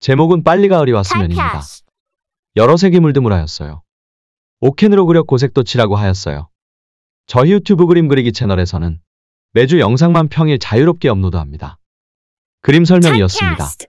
제목은 빨리 가을이 왔으면입니다. 여러 색이 물드물하였어요. 오캔으로 그려 고색도 칠하고 하였어요. 저희 유튜브 그림 그리기 채널에서는 매주 영상만 평일 자유롭게 업로드합니다. 그림 설명이었습니다.